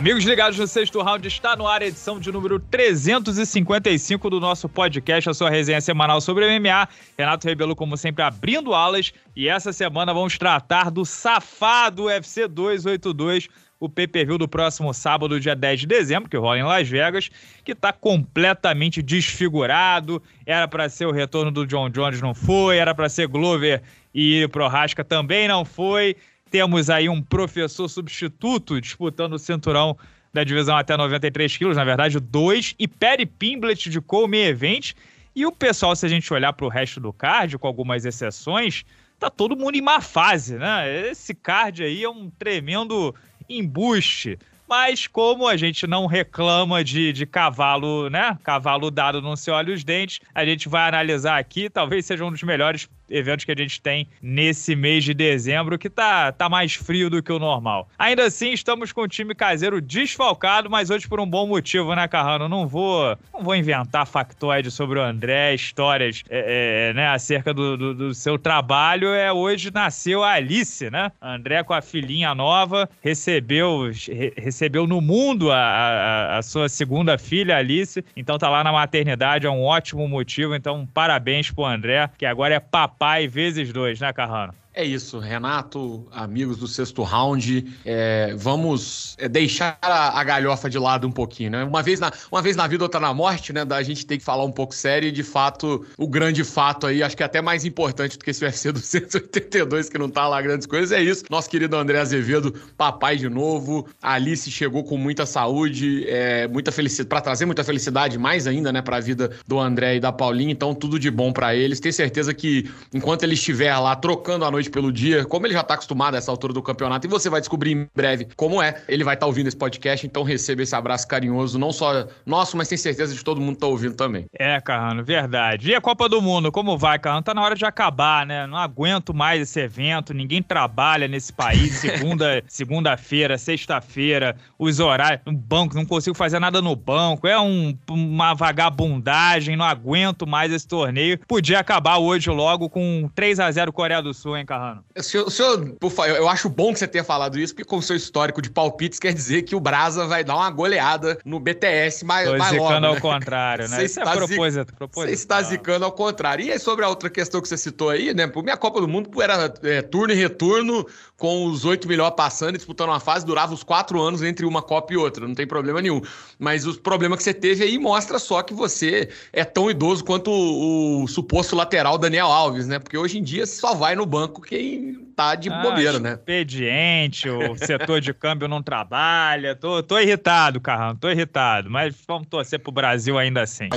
Amigos ligados no sexto round, está no ar a edição de número 355 do nosso podcast, a sua resenha semanal sobre MMA. Renato Rebelo, como sempre, abrindo alas. E essa semana vamos tratar do safado UFC 282, o pay-per-view do próximo sábado, dia 10 de dezembro, que rola em Las Vegas, que está completamente desfigurado. Era para ser o retorno do John Jones, não foi. Era para ser Glover e Prohaska, também não foi. Temos aí um professor substituto disputando o cinturão da divisão até 93 quilos, na verdade, dois. E Perry Pimblett de Colme Event. E o pessoal, se a gente olhar para o resto do card, com algumas exceções, tá todo mundo em má fase, né? Esse card aí é um tremendo embuste. Mas como a gente não reclama de, de cavalo, né? Cavalo dado não se olha os dentes, a gente vai analisar aqui, talvez seja um dos melhores eventos que a gente tem nesse mês de dezembro, que tá, tá mais frio do que o normal. Ainda assim, estamos com o time caseiro desfalcado, mas hoje por um bom motivo, né, Carrano? Não vou, não vou inventar factoides sobre o André, histórias é, é, né, acerca do, do, do, seu trabalho. É Hoje nasceu a Alice, né? André com a filhinha nova, recebeu, re, recebeu no mundo a, a, a sua segunda filha, Alice. Então tá lá na maternidade, é um ótimo motivo. Então, parabéns pro André, que agora é papai pai vezes dois, né, Carrano? É isso, Renato, amigos do sexto round, é, vamos é, deixar a, a, galhofa de lado um pouquinho, né? Uma vez, na, uma vez na vida, outra na morte, né? Da gente tem que falar um pouco sério e, de fato, o grande fato aí, acho que é até mais importante do que esse UFC 282, que não tá lá grandes coisas, é isso. Nosso querido André Azevedo, papai de novo, Alice chegou com muita saúde, é, muita felicidade, para trazer muita felicidade mais ainda, né, pra vida do André e da Paulinha, então tudo de bom para eles. Tenho certeza que enquanto ele estiver lá trocando a noite pelo dia, como ele já está acostumado a essa altura do campeonato, e você vai descobrir em breve como é. Ele vai estar tá ouvindo esse podcast, então receba esse abraço carinhoso, não só nosso, mas tem certeza de todo mundo está ouvindo também. É, Carrano, verdade. E a Copa do Mundo, como vai, Carrano? Tá na hora de acabar, né? Não aguento mais esse evento, ninguém trabalha nesse país, segunda, segunda-feira, sexta-feira, os horários, no banco, não consigo fazer nada no banco, é um, uma vagabundagem, não aguento mais esse torneio. Podia acabar hoje logo com 3 a 0 Coreia do Sul, hein, Carrano? Senhor, senhor, eu acho bom que você tenha falado isso, porque com o seu histórico de palpites, quer dizer que o Brasa vai dar uma goleada no BTS mais, Tô mais logo. Né? ao contrário, né? Você isso é está é propósito. Você está zicando ao contrário. E aí, sobre a outra questão que você citou aí, né? Por minha Copa do Mundo era é, turno e retorno, com os oito melhores passando e disputando uma fase, durava os quatro anos entre uma Copa e outra, não tem problema nenhum. Mas o problema que você teve aí mostra só que você é tão idoso quanto o, o suposto lateral Daniel Alves, né? Porque hoje em dia só vai no banco quem tá de ah, bobeira, né? Expediente, o setor de câmbio não trabalha. Tô, tô irritado, Carrão, tô irritado. Mas vamos torcer pro Brasil ainda assim.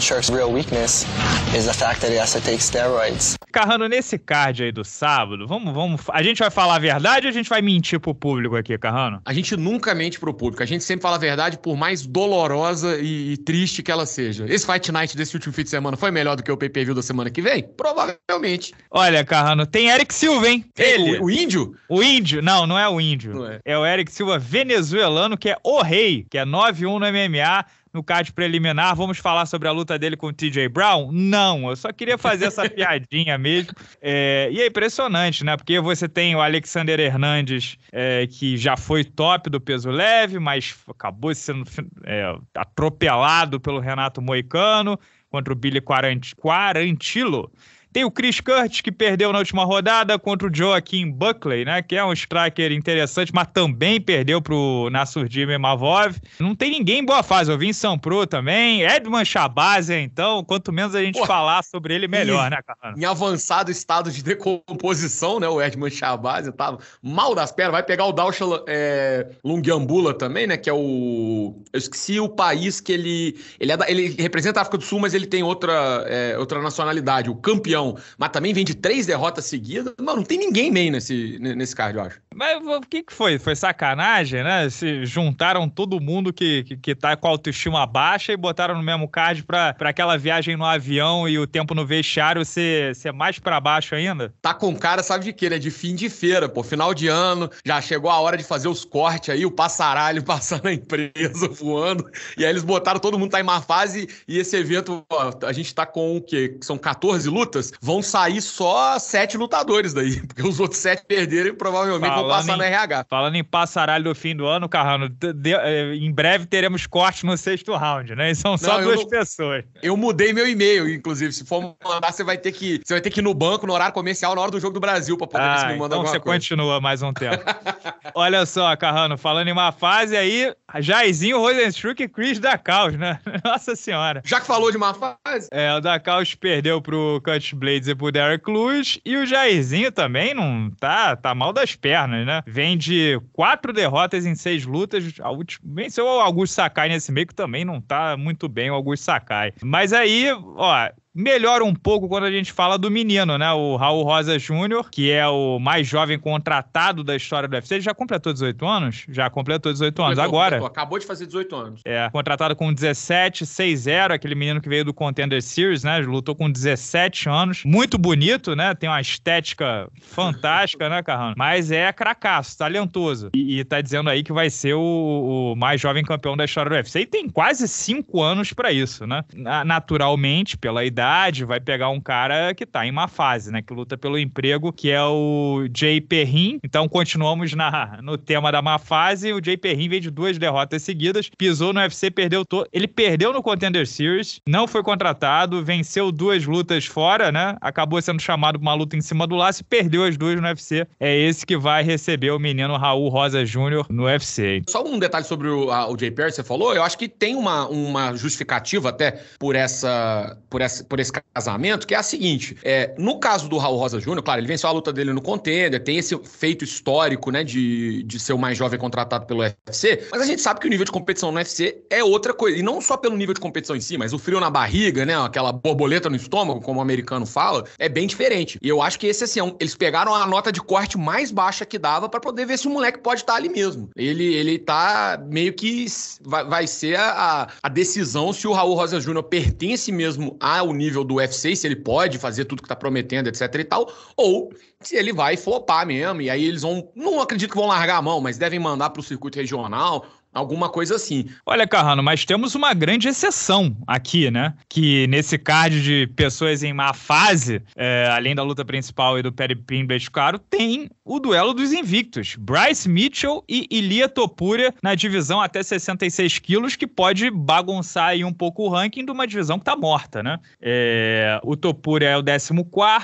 Carrano, nesse card aí do sábado, vamos, vamos. A gente vai falar a verdade ou a gente vai mentir pro público aqui, Carrano? A gente nunca mente pro público. A gente sempre fala a verdade, por mais dolorosa e, e triste que ela seja. Esse Fight Night desse último fim de semana foi melhor do que o PPV da semana que vem? Provavelmente. Olha, Carrano, tem Eric Silva, hein? Ele. O, o índio? O índio? Não, não é o índio. É. é. o Eric Silva venezuelano, que é o rei, que é 9-1 no MMA. No card preliminar, vamos falar sobre a luta dele com o TJ Brown? Não, eu só queria fazer essa piadinha mesmo. É, e é impressionante, né? Porque você tem o Alexander Hernandes, é, que já foi top do peso leve, mas acabou sendo é, atropelado pelo Renato Moicano contra o Billy Quarantilo. Tem o Chris Curtis, que perdeu na última rodada contra o Joaquim Buckley, né? Que é um striker interessante, mas também perdeu pro Nasurdin Mavov. Não tem ninguém em boa fase. Eu vi em São Pro também. Edman Shabazian, então, quanto menos a gente Pô, falar sobre ele, melhor, né, cara? Em avançado estado de decomposição, né? O Edman Shabazian tava mal das pernas. Vai pegar o Dalsha é, Lungyambula também, né? Que é o... Eu esqueci o país que ele... Ele, é da... ele representa a África do Sul, mas ele tem outra, é, outra nacionalidade. O campeão campeão, mas também vem de três derrotas seguidas. Mano, não tem ninguém bem nesse, nesse card, eu acho. Mas o que, que foi? Foi sacanagem, né? Se juntaram todo mundo que, que, que tá com a autoestima baixa e botaram no mesmo card pra, pra aquela viagem no avião e o tempo no vestiário ser, ser mais pra baixo ainda? Tá com cara, sabe de quê, né? De fim de feira, pô. Final de ano, já chegou a hora de fazer os cortes aí, o passaralho passando na empresa, voando. E aí eles botaram todo mundo tá em má fase e esse evento, ó, a gente tá com o quê? São 14 lutas? Vão sair só sete lutadores daí, porque os outros sete perderam e provavelmente falando vão passar em, no RH. Falando em passaralho do fim do ano, Carrano, de, de, eh, em breve teremos corte no sexto round, né? E são só não, duas eu, pessoas. Eu mudei meu e-mail, inclusive. Se for mandar, você vai ter que você vai ter que ir no banco, no horário comercial, na hora do jogo do Brasil, pra poder ah, se me manda então você coisa. continua mais um tempo. Olha só, Carrano, falando em uma fase aí, Jairzinho, Rosenstruck e Chris da Caos, né? Nossa senhora. Já que falou de uma fase? É, o da Caos perdeu pro Cut e pro Derek Lewis. E o Jairzinho também não tá, tá mal das pernas, né? Vem de quatro derrotas em seis lutas. A última, venceu o Augusto Sakai nesse meio, que também não tá muito bem o Augusto Sakai. Mas aí, ó, melhora um pouco quando a gente fala do menino, né? O Raul Rosa Júnior, que é o mais jovem contratado da história do UFC. Ele já completou 18 anos? Já completou 18 anos, completou, agora. Completou. Acabou de fazer 18 anos. É, contratado com 17, 6-0, aquele menino que veio do Contender Series, né? Lutou com 17 anos. Muito bonito, né? Tem uma estética fantástica, né, Carrano? Mas é cracaço, talentoso. E, e tá dizendo aí que vai ser o, o, mais jovem campeão da história do UFC. E tem quase 5 anos para isso, né? Naturalmente, pela idade vai pegar um cara que tá em uma fase, né? Que luta pelo emprego, que é o Jay Perrin. Então continuamos na, no tema da má fase. O Jay Perrin veio de duas derrotas seguidas, pisou no UFC, perdeu todo. Ele perdeu no Contender Series, não foi contratado, venceu duas lutas fora, né? Acabou sendo chamado pra uma luta em cima do laço e perdeu as duas no UFC. É esse que vai receber o menino Raul Rosa Júnior no UFC. Só um detalhe sobre o, a, o Jay Perrin, você falou, eu acho que tem uma, uma justificativa até por essa, por essa por esse casamento, que é a seguinte: é, no caso do Raul Rosa Júnior, claro, ele venceu a luta dele no contender, tem esse feito histórico, né, de, de ser o mais jovem contratado pelo UFC, mas a gente sabe que o nível de competição no UFC é outra coisa. E não só pelo nível de competição em si, mas o frio na barriga, né, aquela borboleta no estômago, como o americano fala, é bem diferente. E eu acho que esse, assim, é um, eles pegaram a nota de corte mais baixa que dava para poder ver se o moleque pode estar tá ali mesmo. Ele, ele tá meio que vai, vai ser a, a decisão se o Raul Rosa Júnior pertence mesmo ao nível nível do UFC, se ele pode fazer tudo que tá prometendo, etc e tal, ou se ele vai flopar mesmo, e aí eles vão, não acredito que vão largar a mão, mas devem mandar para o circuito regional, Alguma coisa assim. Olha, Carrano, mas temos uma grande exceção aqui, né? Que nesse card de pessoas em má fase, é, além da luta principal e do Perry Pimblett, Caro, tem o duelo dos invictos. Bryce Mitchell e Ilia Topuria na divisão até 66 quilos, que pode bagunçar aí um pouco o ranking de uma divisão que tá morta, né? É, o Topuria é o 14,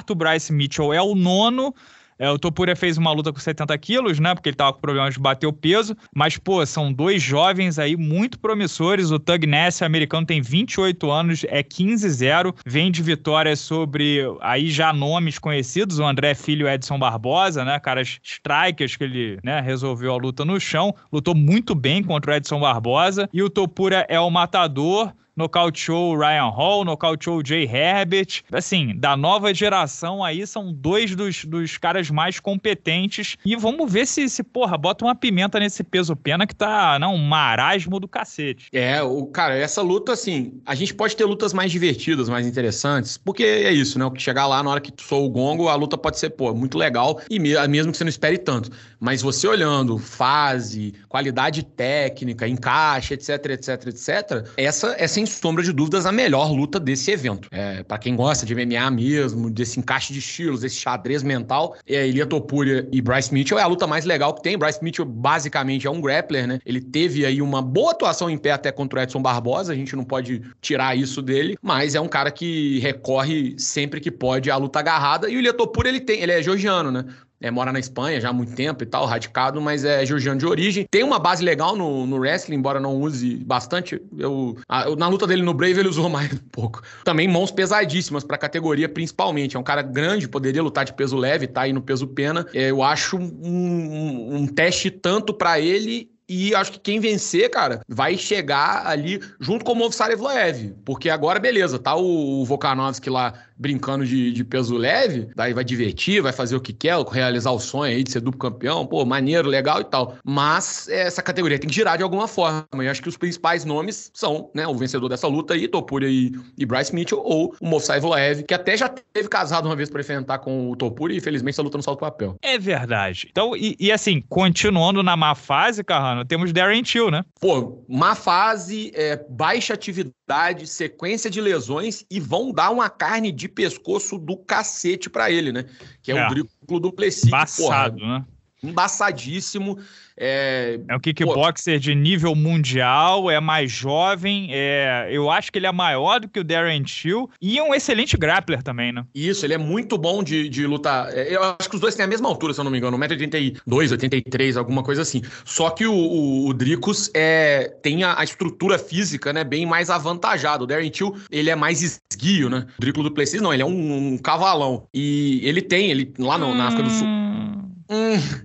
o Bryce Mitchell é o nono. É, o Topuria fez uma luta com 70 quilos, né? Porque ele tava com problemas de bater o peso. Mas, pô, são dois jovens aí muito promissores. O Tug Ness, americano, tem 28 anos, é 15-0. Vem de vitórias sobre aí já nomes conhecidos, o André Filho e Edson Barbosa, né? Caras strikers que ele né, resolveu a luta no chão. Lutou muito bem contra o Edson Barbosa. E o Topura é o matador nocauteou o Ryan Hall, nocauteou o Jay Herbert. Assim, da nova geração aí, são dois dos, dos caras mais competentes. E vamos ver se, se, porra, bota uma pimenta nesse peso pena que tá, não, um marasmo do cacete. É, o cara, essa luta, assim, a gente pode ter lutas mais divertidas, mais interessantes, porque é isso, né? O que chegar lá na hora que sou o gongo, a luta pode ser, pô, muito legal, e mesmo que você não espere tanto. Mas você olhando fase, qualidade técnica, encaixe, etc, etc, etc, essa é sem sombra de dúvidas, a melhor luta desse evento. É, para quem gosta de MMA mesmo, desse encaixe de estilos, desse xadrez mental, é Eliot Topuria e Bryce Mitchell é a luta mais legal que tem. Bryce Mitchell basicamente é um grappler, né? Ele teve aí uma boa atuação em pé até contra o Edson Barbosa, a gente não pode tirar isso dele, mas é um cara que recorre sempre que pode à luta agarrada. E o Ilia Topuria, ele tem, ele é georgiano, né? é, mora na Espanha já há muito tempo e tal, radicado, mas é georgiano de origem. Tem uma base legal no, no wrestling, embora não use bastante. Eu, a, eu, na luta dele no Brave, ele usou mais um pouco. Também mãos pesadíssimas para a categoria, principalmente. É um cara grande, poderia lutar de peso leve, tá aí no peso pena. É, eu acho um, um, um teste tanto para ele e acho que quem vencer, cara, vai chegar ali junto com o Movsarevloev. Porque agora, beleza, tá o, o Volkanovski lá brincando de, de peso leve, daí vai divertir, vai fazer o que quer, realizar o sonho aí de ser duplo campeão, pô, maneiro, legal e tal. Mas é, essa categoria tem que girar de alguma forma. E acho que os principais nomes são, né, o vencedor dessa luta aí, Topuria e, e Bryce Mitchell, ou o Mofsai Volaev, que até já teve casado uma vez para enfrentar com o Topuria e infelizmente essa tá luta não salta o papel. É verdade. Então, e, e, assim, continuando na má fase, Carrano, temos Darren Till, né? Pô, má fase, é, baixa atividade, sequência de lesões e vão dar uma carne de de pescoço do cacete para ele, né? Que é, é. um triplo do Plessis. Passado, porra, né? embaçadíssimo. É, é um kickboxer pô. de nível mundial, é mais jovem, é, eu acho que ele é maior do que o Darren Till e é um excelente grappler também, né? Isso, ele é muito bom de, de lutar. É, eu acho que os dois têm a mesma altura, se eu não me engano, 1,82m, 83 alguma coisa assim. Só que o, o, o Dricos é, tem a, a, estrutura física né, bem mais avantajada. O Darren Till, ele é mais esguio, né? O Dricos do Plessis, não, ele é um, um, cavalão. E ele tem, ele lá no, na África do Sul... Hum.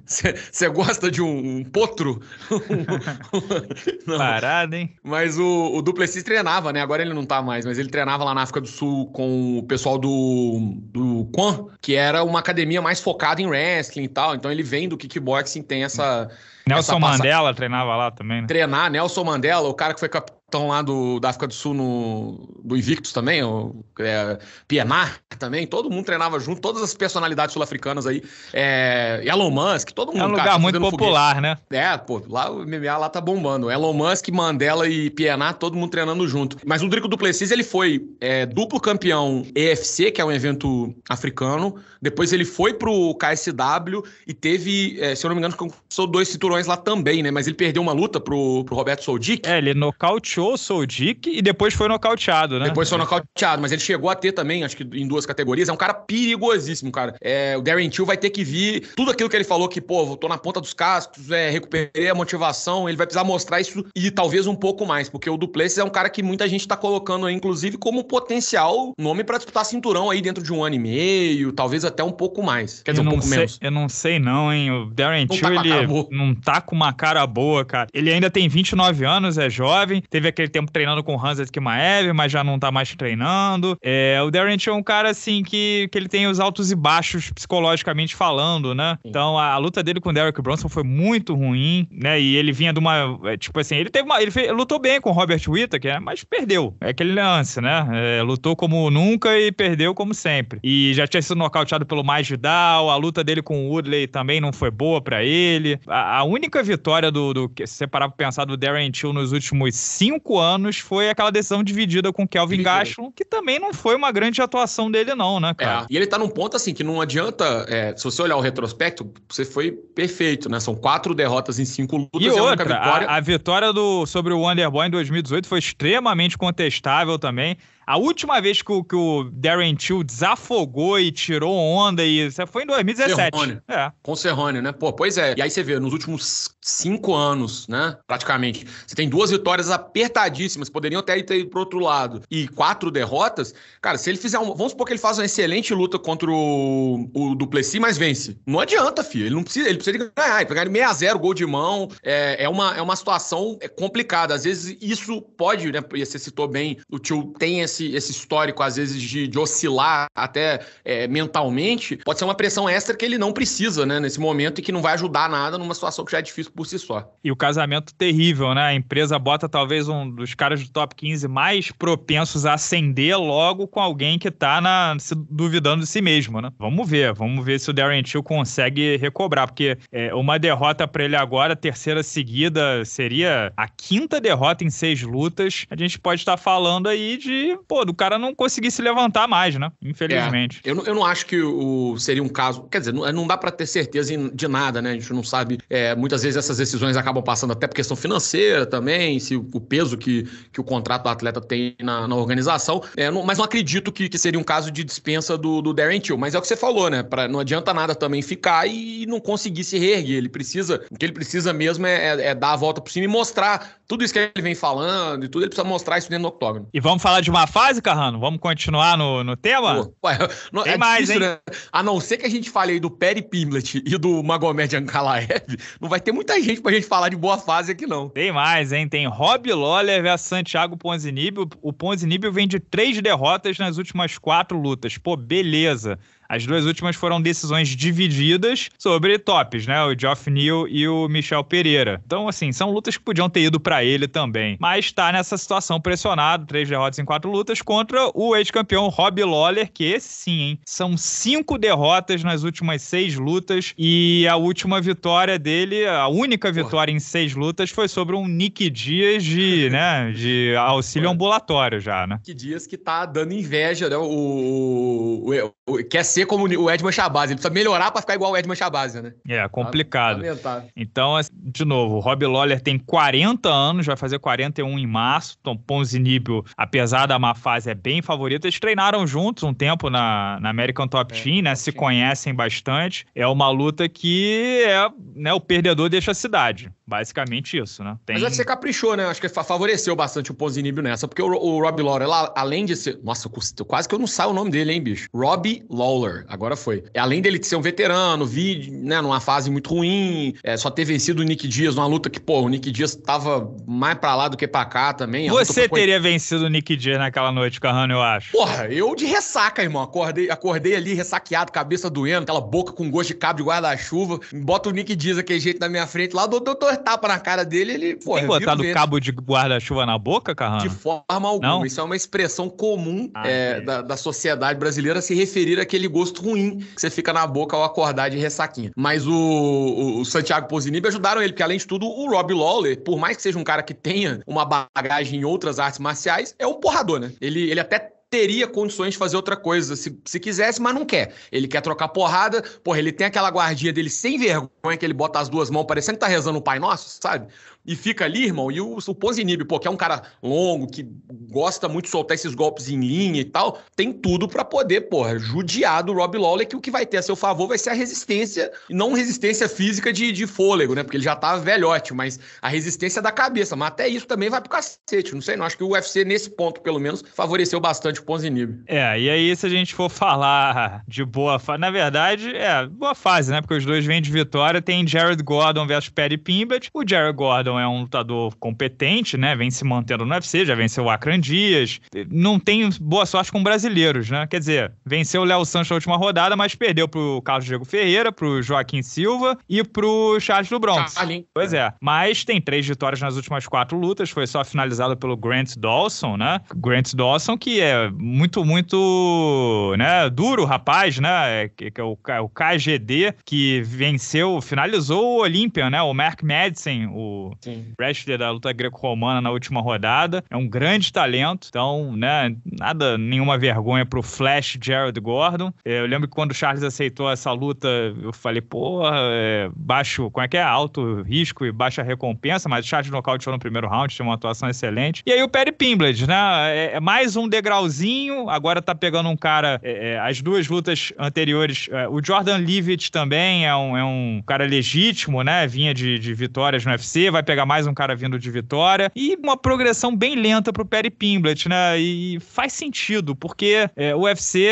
Você hum, gosta de um, um potro? Parada, hein? Mas o, o Duplessis treinava, né? Agora ele não tá mais, mas ele treinava lá na África do Sul com o pessoal do, do Kwan, que era uma academia mais focada em wrestling e tal. Então ele vem do kickboxing, tem essa. Hum Nelson Mandela treinava lá também, né? Treinar, Nelson Mandela, o cara que foi capitão lá do, da África do Sul no, do Invictus também, o é, Pienaar também, todo mundo treinava junto, todas as personalidades sul-africanas aí, é, Elon Musk, todo mundo. É um cara, lugar tá muito popular, foguete. né? É, pô, lá o MMA lá tá bombando, Elon Musk, Mandela e Pienaar, todo mundo treinando junto. Mas o Drico Duplessis, ele foi é, duplo campeão EFC, que é um evento africano, depois ele foi pro KSW e teve, é, se eu não me engano, conquistou dois cinturões lá também, né? Mas ele perdeu uma luta pro, pro Roberto Soldic. É, ele nocauteou o Soldic e depois foi nocauteado, né? Depois foi nocauteado, mas ele chegou a ter também, acho que em duas categorias. É um cara perigosíssimo, cara. É, o Darren Till vai ter que vir. Tudo aquilo que ele falou que, pô, tô na ponta dos cascos, é, recuperei a motivação, ele vai precisar mostrar isso e talvez um pouco mais, porque o Duplessis é um cara que muita gente tá colocando aí, inclusive, como potencial nome para disputar cinturão aí dentro de um ano e meio, talvez até um pouco mais. Quer dizer, um pouco sei, menos. Eu não sei não, hein? O Darren tá Till, tá ele não tá com uma cara boa, cara. Ele ainda tem 29 anos, é jovem, teve aquele tempo treinando com o Hansa Kimaev, mas já não tá mais treinando. É, o Darren é um cara, assim, que, que ele tem os altos e baixos psicologicamente falando, né? Então, a, a luta dele com o Derek Bronson foi muito ruim, né? E ele vinha de uma, é, tipo assim, ele teve uma, ele fez, lutou bem com o Robert Whittaker, é, mas perdeu. É aquele lance, né? É, lutou como nunca e perdeu como sempre. E já tinha sido nocauteado pelo Mais Judal, a luta dele com o Woodley também não foi boa para ele. A, a única vitória do, do se você parar pra pensar, do Darren Till nos últimos cinco anos foi aquela decisão dividida com Kelvin Gastelum que também não foi uma grande atuação dele, não, né, cara? É, e ele tá num ponto assim que não adianta. É, se você olhar o retrospecto, você foi perfeito, né? São quatro derrotas em cinco lutas e, e outra, vitória. A, a, vitória do, sobre o Wonderboy em 2018 foi extremamente contestável também. A última vez que o, que o Darren Till desafogou e tirou onda e isso foi em 2017. Serrone. É. Com o Serrone, né? Pô, pois é. E aí você vê, nos últimos cinco anos, né? Praticamente. Você tem duas vitórias apertadíssimas, poderiam até ir para outro lado, e quatro derrotas. Cara, se ele fizer um. Vamos supor que ele faz uma excelente luta contra o, o Duplessis, mas vence. Não adianta, filho. Ele não precisa, ele precisa ganhar. Ele pegar 6 a 0 gol de mão. É, é, uma, é uma situação é complicada. Às vezes isso pode, né? Você citou bem, o tio tem esse, esse histórico, às vezes, de, de oscilar até é, mentalmente. Pode ser uma pressão extra que ele não precisa, né? Nesse momento e que não vai ajudar nada numa situação que já é difícil por si só. E o casamento terrível, né? A empresa bota talvez um dos caras do top 15 mais propensos a acender logo com alguém que tá na, se duvidando de si mesmo, né? Vamos ver, vamos ver se o Darren Till consegue recobrar, porque é, uma derrota para ele agora, terceira seguida, seria a quinta derrota em seis lutas. A gente pode estar falando aí de, pô, do cara não conseguir se levantar mais, né? Infelizmente. É, eu, não, eu não acho que o, seria um caso, quer dizer, não, não dá para ter certeza de nada, né? A gente não sabe, é, muitas vezes essas decisões acabam passando até por questão financeira também, se o peso que, que o contrato do atleta tem na, na organização. É, não, mas não acredito que, que seria um caso de dispensa do, do Darren Till. Mas é o que você falou, né? Pra, não adianta nada também ficar e não conseguir se reerguer. Ele precisa, o que ele precisa mesmo é, é, é dar a volta por cima e mostrar tudo isso que ele vem falando e tudo, ele precisa mostrar isso dentro do octógono. E vamos falar de uma fase, Carrano? Vamos continuar no, no tema? Pô, ué, não, Tem é mais, difícil, hein? Né? A não ser que a gente fale aí do Perry Pimlet e do Magomed Ankalaev, não vai ter muita muita gente pra gente falar de boa fase aqui, não. Tem mais, hein? Tem Rob Lawler versus Santiago Ponzinibio. O Ponzinibio vem de três derrotas nas últimas quatro lutas. Pô, beleza. As duas últimas foram decisões divididas sobre tops, né? O Geoff Neal e o Michel Pereira. Então, assim, são lutas que podiam ter ido para ele também. Mas tá nessa situação pressionado, três derrotas em quatro lutas, contra o ex-campeão Rob Lawler, que esse sim, hein? São cinco derrotas nas últimas seis lutas e a última vitória dele, a única vitória Porra. em seis lutas, foi sobre um Nick Dias de, né, de auxílio Porra. ambulatório já, né? Nick Dias que tá dando inveja, né? O, o, o, o quer ser ser como o Edman Shabazz. Ele precisa melhorar para ficar igual o Edman Shabazz, né? É, complicado. Lamentável. Então, é, de novo, o Rob Lawler tem 40 anos, vai fazer 41 em março. Então, Ponzinibio, apesar da má fase, é bem favorito. Eles treinaram juntos um tempo na, na American Top é, Team, né? Top Se team. conhecem bastante. É uma luta que é, né, o perdedor deixa a cidade. Basicamente isso, né? Tem... Mas acho que você caprichou, né? Acho que favoreceu bastante o Ponzinibio nessa, porque o, o Rob Lawler, além de ser. Nossa, quase que eu não saio o nome dele, hein, bicho? Rob Lawler, agora foi. É, além dele ser um veterano, vi, né, numa fase muito ruim, é, só ter vencido o Nick Dias numa luta que, pô, o Nick Dias tava mais pra lá do que pra cá também. Você teria vencido o Nick Dias naquela noite, Carrano, eu acho. Porra, eu de ressaca, irmão. Acordei, acordei ali ressaqueado, cabeça doendo, aquela boca com gosto de cabo de guarda-chuva. Bota o Nick Dias aquele jeito na minha frente lá, do, do dois tapas na cara dele, ele. Pô, Tem botado cabo de guarda-chuva na boca, Carrano? De forma alguma. Não? Isso é uma expressão comum ah, é, é. Da, da, sociedade brasileira se referir àquele gosto ruim que você fica na boca ao acordar de ressaquinha. Mas o, o, o Santiago Pozinib ajudaram ele, porque além de tudo, o Rob Lawler, por mais que seja um cara que tenha uma bagagem em outras artes marciais, é um porrador, né? Ele, ele até teria condições de fazer outra coisa se, se quisesse, mas não quer. Ele quer trocar porrada, porra, ele tem aquela guardinha dele sem vergonha que ele bota as duas mãos parecendo que tá rezando o Pai Nosso, sabe? e fica ali, irmão, e o, o Pozinibbio, pô, que é um cara longo, que gosta muito de soltar esses golpes em linha e tal, tem tudo para poder, porra, judiar do Rob Lawler, que o que vai ter a seu favor vai ser a resistência, não resistência física de, de fôlego, né, porque ele já tá velhote, mas a resistência da cabeça, mas até isso também vai pro cacete, não sei não, acho que o UFC nesse ponto, pelo menos, favoreceu bastante o Pozinibbio. É, e aí se a gente for falar de boa fase, na verdade, é, boa fase, né, porque os dois vêm de vitória, tem Jared Gordon versus Perry Pimblet, o Jared Gordon Brandon então, é um lutador competente, né? Vem se mantendo no UFC, já venceu o Akran Dias. Não tem boa sorte com brasileiros, né? Quer dizer, venceu o Léo Santos na última rodada, mas perdeu pro Carlos Diego Ferreira, pro Joaquim Silva e pro Charles do Bronx. Pois é. Mas tem três vitórias nas últimas quatro lutas, foi só finalizado pelo Grant Dawson, né? Grant Dawson, que é muito, muito, né? Duro, rapaz, né? É, que, que é o, é o KGD, que venceu, finalizou o Olympian, né? O Mark Madison o Sim. Wrestler da luta greco-romana na última rodada. É um grande talento. Então, né, nada, nenhuma vergonha pro Flash Gerald Gordon. É, eu lembro que quando o Charles aceitou essa luta, eu falei, porra, é baixo, como é que é? Alto risco e baixa recompensa, mas o Charles nocauteou no primeiro round, tinha uma atuação excelente. E aí o Perry Pimblett, né? É, é mais um degrauzinho, agora tá pegando um cara, é, é, as duas lutas anteriores, é, o Jordan Leavitt também é um, é um cara legítimo, né? Vinha de, de vitórias no UFC, vai pegar pegar mais um cara vindo de vitória. E uma progressão bem lenta pro Perry Pimblett, né? E faz sentido, porque é, o UFC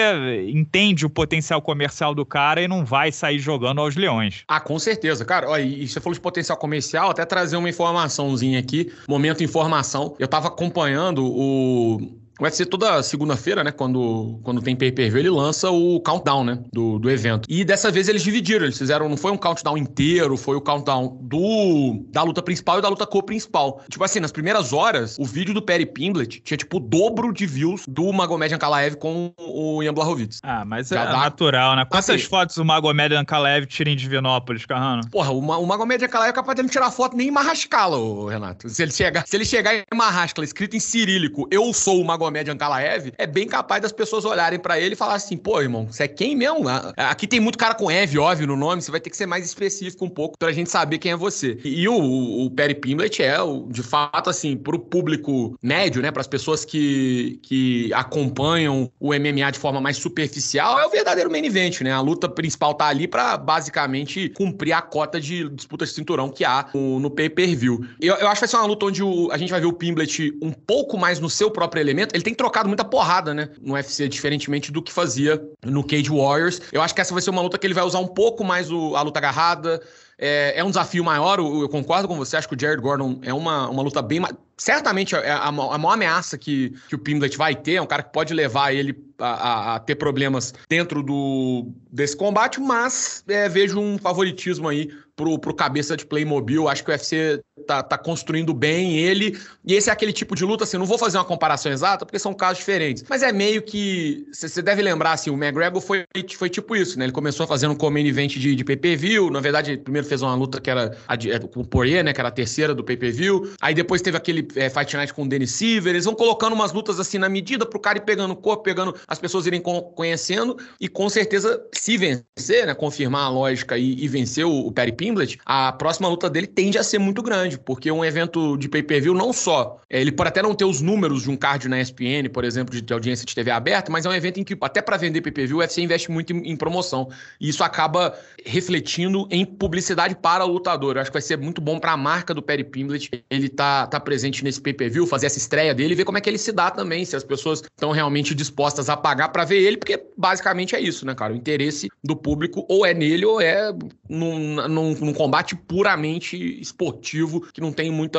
entende o potencial comercial do cara e não vai sair jogando aos leões. Ah, com certeza, cara. Olha, e você falou de potencial comercial, até trazer uma informaçãozinha aqui, momento informação. Eu tava acompanhando o Vai UFC toda segunda-feira, né, quando, quando tem pay-per-view, ele lança o countdown, né, do, do evento. E dessa vez eles dividiram, eles fizeram, não foi um countdown inteiro, foi o countdown do da luta principal e da luta co-principal. Tipo assim, nas primeiras horas, o vídeo do Perry Pimblett tinha tipo o dobro de views do Magomed Ankalaev com o Ian Blachowicz. Ah, mas Já é dá... natural, né? Quantas assim, fotos o Magomed Ankalaev tira em Divinópolis, Carrano? Porra, o, Ma o Magomed Ankalaev é capaz de não tirar foto nem em Marrascala, Renato. Se ele chegar, se ele chegar em Marrascala escrito em cirílico, eu sou o Magomed Comedian Ankalaev, é bem capaz das pessoas olharem para ele e falar assim: pô, irmão, você é quem mesmo? Ah, ah, aqui tem muito cara com Ev, óbvio, no nome, você vai ter que ser mais específico um pouco pra gente saber quem é você. E, e o, o Perry Pimblett é, o, de fato, assim, pro público médio, né, pras pessoas que, que acompanham o MMA de forma mais superficial, é o verdadeiro main event, né? A luta principal tá ali pra basicamente cumprir a cota de disputa de cinturão que há no, no pay-per-view. Eu, eu acho que vai ser uma luta onde o, a gente vai ver o Pimblett um pouco mais no seu próprio elemento, ele tem trocado muita porrada, né? No UFC, diferentemente do que fazia no Cage Warriors. Eu acho que essa vai ser uma luta que ele vai usar um pouco mais o, a luta agarrada. É, é um desafio maior, eu, eu concordo com você, acho que o Jared Gordon é uma, uma luta bem. Certamente é a, a, maior ameaça que, que o Pimblet vai ter, é um cara que pode levar ele a, a, a ter problemas dentro do, desse combate, mas é, vejo um favoritismo aí pro, pro cabeça de Playmobil. Acho que o UFC tá, tá construindo bem ele. E esse é aquele tipo de luta, assim, não vou fazer uma comparação exata, porque são casos diferentes. Mas é meio que. Você deve lembrar, assim, o McGregor foi, foi tipo isso, né? Ele começou fazendo um main event de, de pay-per-view. Na verdade, primeiro fez uma luta que era a, é, com o Poirier, né? Que era a terceira do pay-per-view. Aí depois teve aquele é, Fight Night com o Dennis Silver. Eles vão colocando umas lutas, assim, na medida pro cara ir pegando corpo, pegando as pessoas irem conhecendo. E com certeza, se vencer, né? Confirmar a lógica e, e vencer o, o Perry Pimblet, a próxima luta dele tende a ser muito grande, porque um evento de pay-per-view não só, é, ele pode até não ter os números de um card na ESPN, por exemplo, de, audiência de TV aberta, mas é um evento em que até para vender pay-per-view o UFC investe muito em, em, promoção, e isso acaba refletindo em publicidade para o lutador. Eu acho que vai ser muito bom para a marca do Perry Pimblet, ele tá, tá presente nesse pay-per-view, fazer essa estreia dele e ver como é que ele se dá também, se as pessoas estão realmente dispostas a pagar para ver ele, porque basicamente é isso, né, cara? O interesse do público ou é nele ou é num, num num, num, combate puramente esportivo, que não tem muita,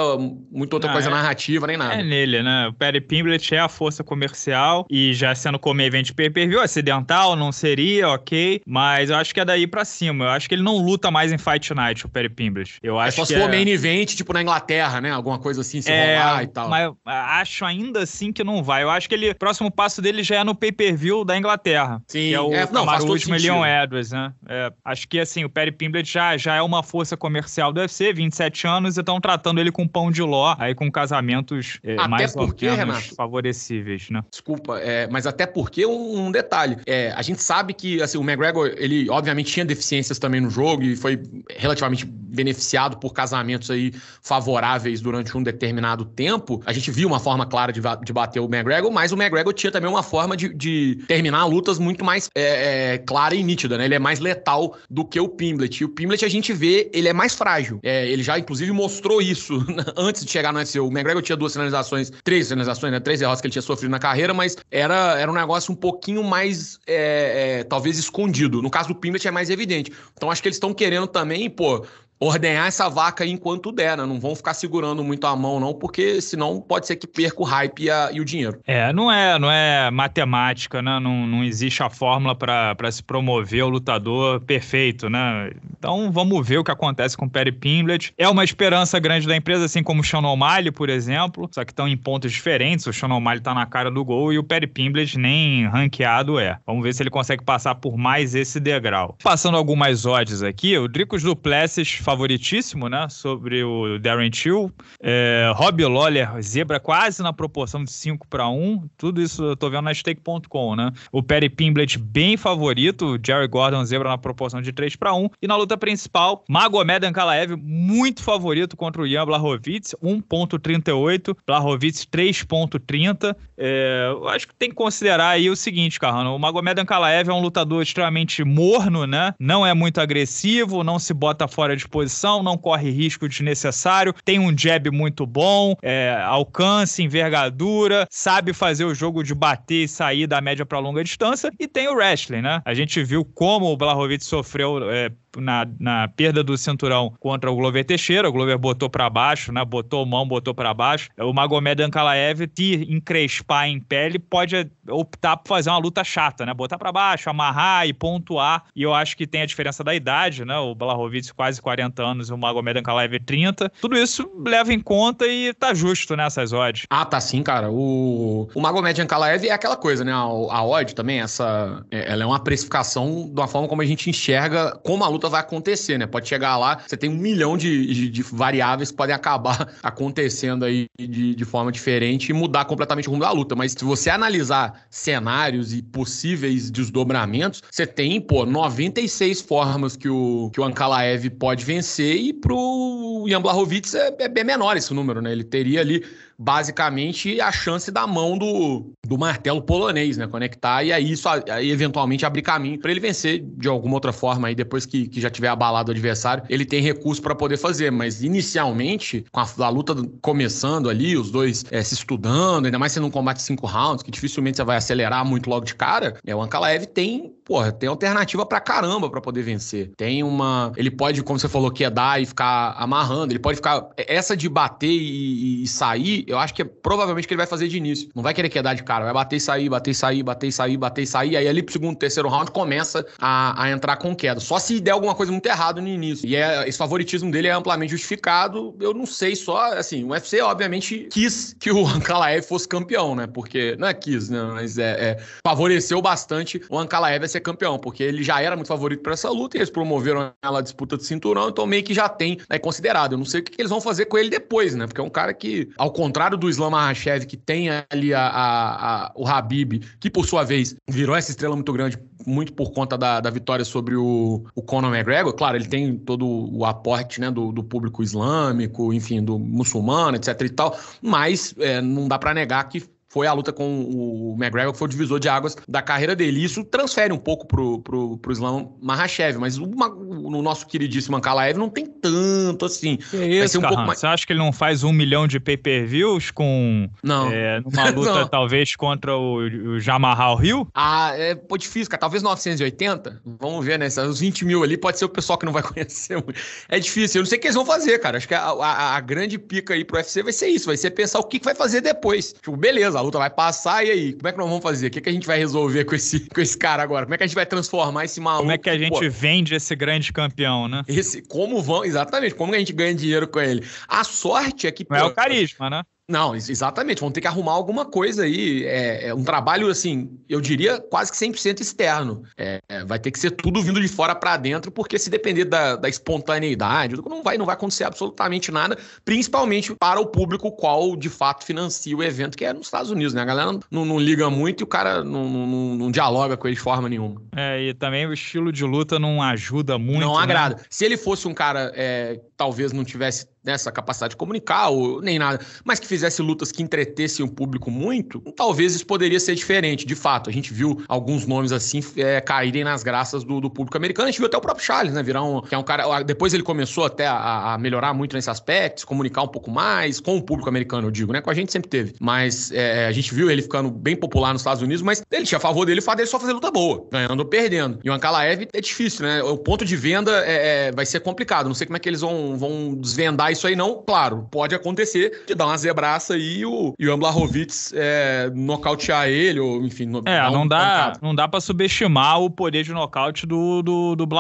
muita outra não, coisa é, narrativa nem nada. É nele, né? O Perry Pimblett é a força comercial e já sendo como evento pay-per-view, acidental, não seria, ok, mas eu acho que é daí pra cima. Eu acho que ele não luta mais em Fight Night, o Perry Pimblett. Eu é acho é só se for é... main event, tipo na Inglaterra, né? Alguma coisa assim, se é, rolar e tal. Mas acho ainda assim que não vai. Eu acho que ele, o próximo passo dele já é no pay-per-view da Inglaterra. Sim, que é o é, não, último Usman Leon Edwards, né? É, acho que assim, o Perry Pimblett já, já é uma força comercial do UFC, 27 anos, e estão tratando ele com pão de ló, aí com casamentos é, até mais porque, Renato, favorecíveis, né? Desculpa, é, mas até porque um, um detalhe, é, a gente sabe que assim, o McGregor, ele obviamente tinha deficiências também no jogo e foi relativamente beneficiado por casamentos aí favoráveis durante um determinado tempo. A gente viu uma forma clara de, de bater o McGregor, mas o McGregor tinha também uma forma de, de terminar lutas muito mais é, é clara e nítida, né? Ele é mais letal do que o Pimblet. E o Pimblet a gente gente vê, ele é mais frágil. É, ele já, inclusive, mostrou isso antes de chegar no UFC. O McGregor tinha duas sinalizações, três sinalizações, né? Três derrotas que ele tinha sofrido na carreira, mas era, era um negócio um pouquinho mais, é, é, talvez, escondido. No caso do Pimblet é mais evidente. Então acho que eles estão querendo também, pô, ordenhar essa vaca enquanto der, né? Não vão ficar segurando muito a mão, não, porque senão pode ser que perca o hype e, a, e o dinheiro. É, não é, não é matemática, né? Não, não existe a fórmula para se promover o lutador perfeito, né? Então vamos ver o que acontece com o Perry Pimblett. É uma esperança grande da empresa, assim como o Sean O'Malley, por exemplo, só que estão em pontos diferentes. O Sean O'Malley tá na cara do gol e o Perry Pimblett nem ranqueado é. Vamos ver se ele consegue passar por mais esse degrau. Passando algumas odds aqui, o Dricos Duplessis favoritíssimo, né? Sobre o Darren Till. É, Rob Lawler, zebra quase na proporção de 5 para 1. Tudo isso eu tô vendo na stake.com, né? O Perry Pimblett bem favorito. Jerry Gordon, zebra na proporção de 3 para 1. E na luta principal, Magomed Ankalaev, muito favorito contra o Ian Blahovic, 1.38. Blahovic, 3.30. É, eu acho que tem que considerar aí o seguinte, Carrano. O Magomed Ankalaev é um lutador extremamente morno, né? Não é muito agressivo, não se bota fora de posição, não corre risco desnecessário, tem um jab muito bom, é, alcance, envergadura, sabe fazer o jogo de bater e sair da média para longa distância e tem o wrestling, né? A gente viu como o Blahovic sofreu é, na, na perda do cinturão contra o Glover Teixeira, o Glover botou para baixo, né? Botou mão, botou para baixo. O Magomed Ankalaev te encrespar em pele pode optar por fazer uma luta chata, né? Botar para baixo, amarrar e pontuar. E eu acho que tem a diferença da idade, né? O Blahovic quase 40 anos e o Magomed Ankalaev 30. Tudo isso leva em conta e tá justo nessas né, odds. Ah, tá sim, cara. O, o Magomed Ankalaev é aquela coisa, né? A, a odd também, essa é, ela é uma precificação de uma forma como a gente enxerga como a luta conta vai acontecer, né? Pode chegar lá, você tem um milhão de, de, de variáveis que podem acabar acontecendo aí de, de forma diferente e mudar completamente o rumo da luta. Mas se você analisar cenários e possíveis desdobramentos, você tem, pô, 96 formas que o, que o Ankalaev pode vencer e pro Jan Blachowicz é, é bem menor esse número, né? Ele teria ali basicamente a chance da mão do, do martelo polonês, né? Conectar e aí isso aí, eventualmente abrir caminho para ele vencer de alguma outra forma aí, depois que, que já tiver abalado o adversário, ele tem recurso para poder fazer. Mas inicialmente, com a, a luta começando ali, os dois é, se estudando, ainda mais sendo um combate cinco rounds, que dificilmente você vai acelerar muito logo de cara, né? O Ankalaev tem, porra, tem alternativa para caramba para poder vencer. Tem uma. Ele pode, como você falou, quedar e ficar amarrando, ele pode ficar. É, essa de bater e, e sair eu acho que é, provavelmente que ele vai fazer de início. Não vai querer quedar de cara, vai bater e sair, bater e sair, bater e sair, bater e sair. Aí ali pro segundo, terceiro round começa a, a entrar com queda. Só se der alguma coisa muito errada no início. E é, esse favoritismo dele é amplamente justificado. Eu não sei só, assim, o UFC obviamente quis que o Ankalaev fosse campeão, né? Porque não é quis, né? Mas é, é favoreceu bastante o Ankalaev a ser campeão, porque ele já era muito favorito para essa luta e eles promoveram ela disputa de cinturão, então meio que já tem né, considerado. Eu não sei o que, que eles vão fazer com ele depois, né? Porque é um cara que, ao contrário contrário do Islam Mahashev, que tem ali a, a, a, o Habib, que por sua vez virou essa estrela muito grande, muito por conta da, da vitória sobre o, o Conor McGregor. Claro, ele tem todo o aporte né, do, do público islâmico, enfim, do muçulmano, etc e tal, mas é, não dá para negar que foi a luta com o McGregor, que foi o divisor de águas da carreira dele. Isso transfere um pouco pro, pro, pro Islam Mahashev, mas o, o nosso queridíssimo Ankalaev não tem tanto assim. Que isso, um mais... Você acha que ele não faz um milhão de pay-per-views com não. É, uma luta, talvez, contra o, o Jamahal Hill? Ah, é pô, difícil, cara. Talvez 980. Vamos ver, né? Os 20 mil ali pode ser o pessoal que não vai conhecer. Muito. É difícil. Eu não sei o que eles vão fazer, cara. Acho que a, a, a grande pica aí pro UFC vai ser isso. Vai ser pensar o que, que vai fazer depois. Tipo, beleza, luta vai passar, e aí? Como é que nós vamos fazer? O que, é que a gente vai resolver com esse, com esse cara agora? Como é que a gente vai transformar esse maluco? Como é que a gente Pô, vende esse grande campeão, né? Esse, como vão, exatamente, como a gente ganha dinheiro com ele? A sorte é que. Não é o carisma, né? Não, exatamente. Vão ter que arrumar alguma coisa aí. É, é um trabalho, assim, eu diria quase que 100% externo. É, é, vai ter que ser tudo vindo de fora para dentro, porque se depender da, da, espontaneidade, não vai, não vai acontecer absolutamente nada, principalmente para o público qual de fato financia o evento, que é nos Estados Unidos, né? A galera não, não liga muito e o cara não, não, não, dialoga com ele de forma nenhuma. É, e também o estilo de luta não ajuda muito. Não né? agrada. Né? Se ele fosse um cara, é, talvez não tivesse nessa né, capacidade de comunicar, ou nem nada, mas que fizesse lutas que entretessem o público muito, talvez isso poderia ser diferente. De fato, a gente viu alguns nomes assim é, caírem nas graças do, do, público americano. A gente viu até o próprio Charles, né? Virar um. Que é um cara. Depois ele começou até a, a melhorar muito nesse aspecto, se comunicar um pouco mais, com o público americano, eu digo, né? Com a gente sempre teve. Mas é, a gente viu ele ficando bem popular nos Estados Unidos, mas ele tinha a favor dele o fato dele só fazer luta boa, ganhando ou perdendo. E o Ankalaev é difícil, né? O ponto de venda é, é vai ser complicado. Não sei como é que eles vão, vão desvendar isso aí não, claro, pode acontecer de dar uma zebraça e o, e o Amblahovitz é, nocautear ele, ou enfim. É, não um dá, não dá pra subestimar o poder de nocaute do, do, do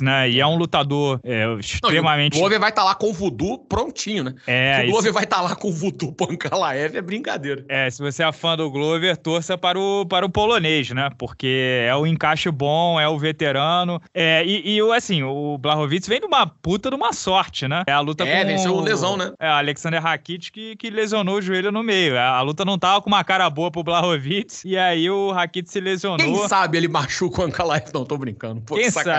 né? E é um lutador é, extremamente. Não, o Glover vai estar tá lá com o voodoo prontinho, né? É, se o Glover vai estar tá lá com o voodoo pancalaev, é brincadeira. É, se você é fã do Glover, torça para o, para o polonês, né? Porque é o encaixe bom, é o veterano. É, e, e assim, o Blachowicz vem de uma puta de uma sorte, né? É a luta é, com venceu o lesão, né? É, Alexander Rakitic que, que lesionou o joelho no meio. A, luta não tava com uma cara boa pro Blahovic, e aí o Rakitic se lesionou. Quem sabe ele machuca o Ankalaev? Não, tô brincando. Pô, Quem sabe?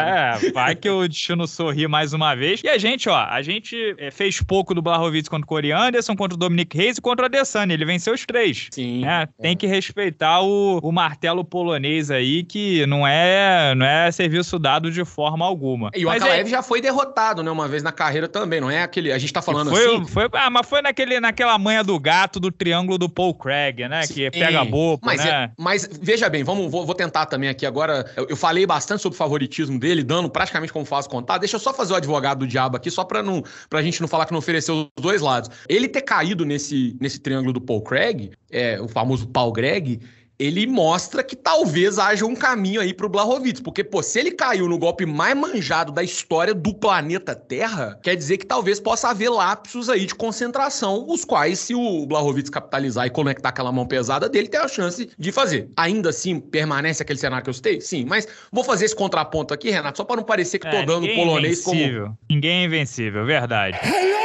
É, vai que o destino sorri mais uma vez. E a gente, ó, a gente é, fez pouco do Blahovic contra o Corey Anderson, contra o Dominic Reis e contra o Adesanya. Ele venceu os três. Sim. Né? É. Tem que respeitar o, o martelo polonês aí, que não é, não é serviço dado de forma alguma. E o Ankalaev é... já foi derrotado, né, uma vez na carreira também, não é aquele a gente tá falando foi, assim. Foi, ah, mas foi naquele, naquela manha do gato do triângulo do Paul Craig, né? Sim. Que pega bobo, mas, né? É, mas veja bem, vamos, vou, vou tentar também aqui agora. Eu, eu, falei bastante sobre o favoritismo dele, dando praticamente como faço contar. Deixa eu só fazer o advogado do diabo aqui, só pra, não, pra gente não falar que não ofereceu os dois lados. Ele ter caído nesse, nesse triângulo do Paul Craig, é, o famoso Paul Greg ele mostra que talvez haja um caminho aí pro Blahovic, porque, pô, se ele caiu no golpe mais manjado da história do planeta Terra, quer dizer que talvez possa haver lapsos aí de concentração, os quais, se o Blahovic capitalizar e conectar aquela mão pesada dele, tem a chance de fazer. Ainda assim, permanece aquele cenário que eu citei? Sim, mas vou fazer esse contraponto aqui, Renato, só para não parecer que é, tô dando é polonês invencível. como... Ninguém é invencível, verdade. Hello!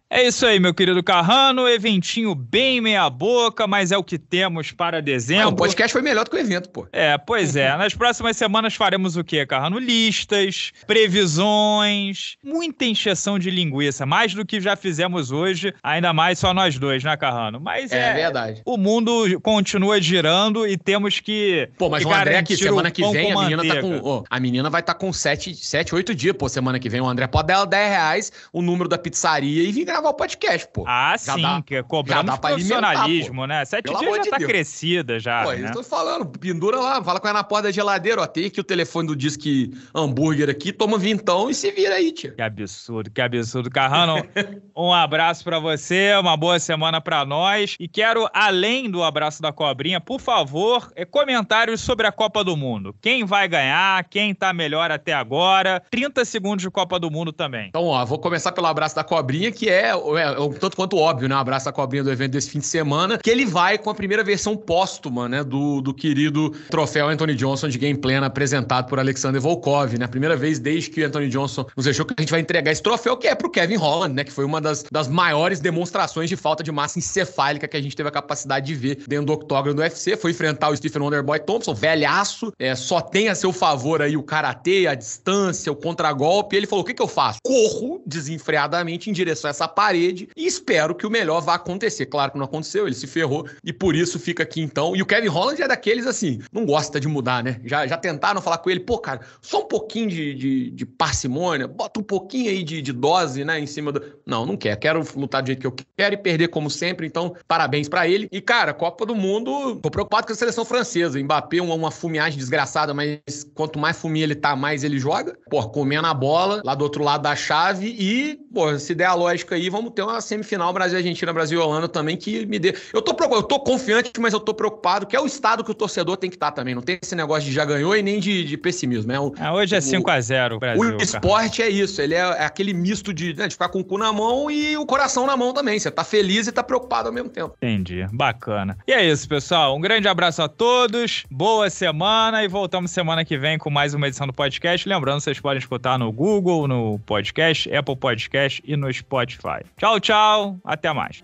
É isso aí, meu querido Carrano. Eventinho bem meia-boca, mas é o que temos para dezembro. Ah, o podcast foi melhor do que o evento, pô. É, pois é. Nas próximas semanas faremos o quê, Carrano? Listas, previsões, muita encheção de linguiça. Mais do que já fizemos hoje, ainda mais só nós dois, né, Carrano? Mas é, é verdade. O mundo continua girando e temos que. Pô, mas o André, que semana que vem, a menina, tá com, oh, a menina vai estar tá com 7, 7, 8 dias, pô, semana que vem. O André pode dar 10 reais o número da pizzaria e vir gravar o podcast, pô. Ah, já sim, dá, que é cobramos profissionalismo, né? Sete Pelo dias já tá Deus. crescida já, Pô, né? eu tô falando, pendura lá, fala com ela na porta da geladeira, ó, tem aqui o telefone do Disque Hambúrguer aqui, toma vintão e se vira aí, tio. Que absurdo, que absurdo. Carrano, um abraço para você, uma boa semana para nós e quero, além do abraço da cobrinha, por favor, é, comentários sobre a Copa do Mundo. Quem vai ganhar, quem tá melhor até agora, 30 segundos de Copa do Mundo também. Então, ó, vou começar pelo abraço da cobrinha, que é é, é, é, um tanto quanto óbvio, né? abraça abraço a cobrinha do evento desse fim de semana, que ele vai com a primeira versão póstuma, né? Do, do querido troféu Anthony Johnson de Game Plena apresentado por Alexander Volkov, né? Primeira vez desde que Anthony Johnson nos deixou que a gente vai entregar esse troféu, que é pro Kevin Holland, né? Que foi uma das, das maiores demonstrações de falta de massa encefálica que a gente teve a capacidade de ver dentro do octógono do UFC. Foi enfrentar o Stephen Wonderboy Thompson, velhaço, é, só tem a seu favor aí o karatê, a distância, o contragolpe. Ele falou: o que, que eu faço? Corro desenfreadamente em direção a essa parede e espero que o melhor vá acontecer. Claro que não aconteceu, ele se ferrou e por isso fica aqui então. E o Kevin Holland é daqueles assim, não gosta de mudar, né? Já, já tentaram falar com ele, pô, cara, só um pouquinho de, de, de parcimônia, bota um pouquinho aí de, de dose, né, em cima do. Não, não quer. Quero lutar do jeito que eu quero e perder como sempre, então parabéns para ele. E, cara, Copa do Mundo, tô preocupado com a seleção francesa. Mbappé, uma, uma fumiagem desgraçada, mas quanto mais fumia ele tá, mais ele joga. Pô, comendo a bola lá do outro lado da chave e, pô, se der a lógica aí, vamos ter uma semifinal Brasil-Argentina, Brasil-Holanda também, que me dê. Eu tô, eu tô confiante, mas eu tô preocupado, que é o estado que o torcedor tem que estar tá também. Não tem esse negócio de já ganhou e nem de, de pessimismo. É o, ah, hoje é 5x0 o Brasil. O esporte é isso, ele é, é aquele misto de, né, de ficar com o cu na mão e o coração na mão também. Você tá feliz e tá preocupado ao mesmo tempo. Entendi, bacana. E é isso, pessoal. Um grande abraço a todos, boa semana e voltamos semana que vem com mais uma edição do podcast. Lembrando, vocês podem escutar no Google, no podcast, Apple Podcast e no Spotify. Tchau, tchau. Até mais.